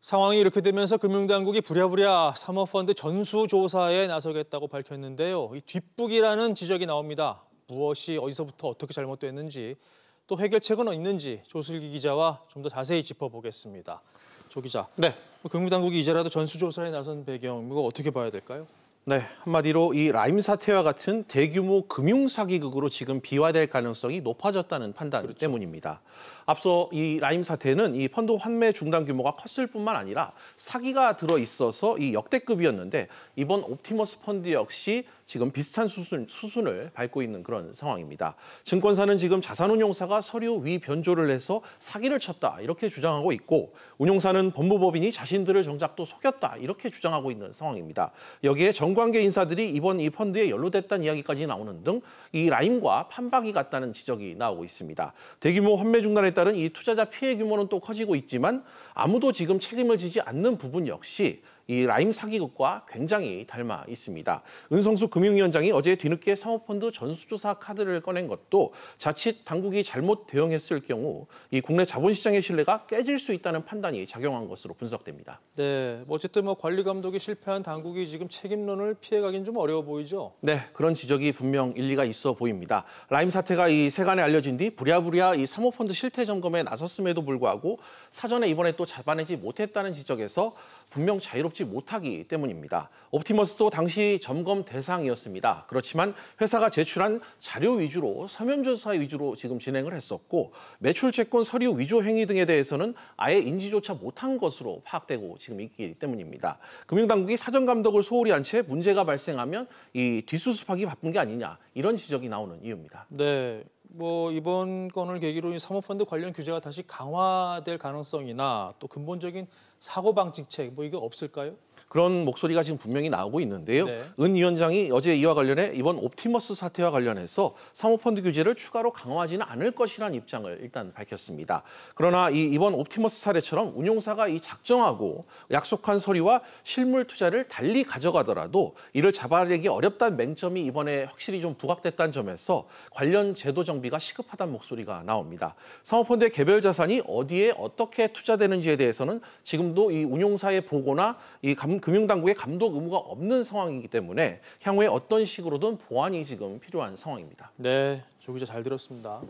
상황이 이렇게 되면서 금융당국이 부랴부랴 사모펀드 전수조사에 나서겠다고 밝혔는데요. 이 뒷북이라는 지적이 나옵니다. 무엇이 어디서부터 어떻게 잘못됐는지 또 해결책은 있는지 조슬기 기자와 좀 더 자세히 짚어보겠습니다. 조 기자, 네. 뭐 금융당국이 이제라도 전수조사에 나선 배경 이거 어떻게 봐야 될까요? 네, 한마디로 이 라임 사태와 같은 대규모 금융 사기극으로 지금 비화될 가능성이 높아졌다는 판단 그렇죠. 때문입니다. 앞서 이 라임 사태는 이 펀드 환매 중단 규모가 컸을 뿐만 아니라 사기가 들어 있어서 이 역대급이었는데 이번 옵티머스 펀드 역시 지금 비슷한 수순, 수순을 밟고 있는 그런 상황입니다. 증권사는 지금 자산운용사가 서류 위변조를 해서 사기를 쳤다 이렇게 주장하고 있고 운용사는 법무법인이 자신들을 정작 또 속였다 이렇게 주장하고 있는 상황입니다. 여기에 정관계 인사들이 이번 이 펀드에 연루됐다는 이야기까지 나오는 등 이 라임과 판박이 같다는 지적이 나오고 있습니다. 대규모 환매 중단에 따른 이 투자자 피해 규모는 또 커지고 있지만 아무도 지금 책임을 지지 않는 부분 역시 이 라임 사기극과 굉장히 닮아 있습니다. 은성수 금 금융위원장이 어제 뒤늦게 사모펀드 전수조사 카드를 꺼낸 것도 자칫 당국이 잘못 대응했을 경우 이 국내 자본시장의 신뢰가 깨질 수 있다는 판단이 작용한 것으로 분석됩니다. 네, 뭐 어쨌든 뭐 관리 감독이 실패한 당국이 지금 책임론을 피해가긴 좀 어려워 보이죠. 네, 그런 지적이 분명 일리가 있어 보입니다. 라임 사태가 이 세간에 알려진 뒤 부랴부랴 이 사모펀드 실태 점검에 나섰음에도 불구하고 사전에 이번에 또 잡아내지 못했다는 지적에서 분명 자유롭지 못하기 때문입니다. 옵티머스도 당시 점검 대상이 상황이었습니다. 그렇지만 회사가 제출한 자료 위주로 서면조사 위주로 지금 진행을 했었고 매출 채권 서류 위조 행위 등에 대해서는 아예 인지조차 못한 것으로 파악되고 지금 있기 때문입니다. 금융당국이 사전 감독을 소홀히 한 채 문제가 발생하면 이 뒷수습하기 바쁜 게 아니냐 이런 지적이 나오는 이유입니다. 네. 뭐 이번 건을 계기로 사모펀드 관련 규제가 다시 강화될 가능성이나 또 근본적인 사고 방직책뭐 이게 없을까요? 그런 목소리가 지금 분명히 나오고 있는데요. 네. 은 위원장이 어제 이와 관련해 이번 옵티머스 사태와 관련해서 사모펀드 규제를 추가로 강화하지는 않을 것이라는 입장을 일단 밝혔습니다. 그러나 이 이번 옵티머스 사례처럼 운용사가 이 작정하고 약속한 서류와 실물 투자를 달리 가져가더라도 이를 잡아내기 어렵다는 맹점이 이번에 확실히 좀 부각됐다는 점에서 관련 제도 정비가 시급하다는 목소리가 나옵니다. 사모펀드의 개별 자산이 어디에 어떻게 투자되는지에 대해서는 지금도 이 운용사의 보고나 이 감, 금 금융당국의 감독 의무가 없는 상황이기 때문에 향후에 어떤 식으로든 보완이 지금 필요한 상황입니다. 네, 조 기자 잘 들었습니다.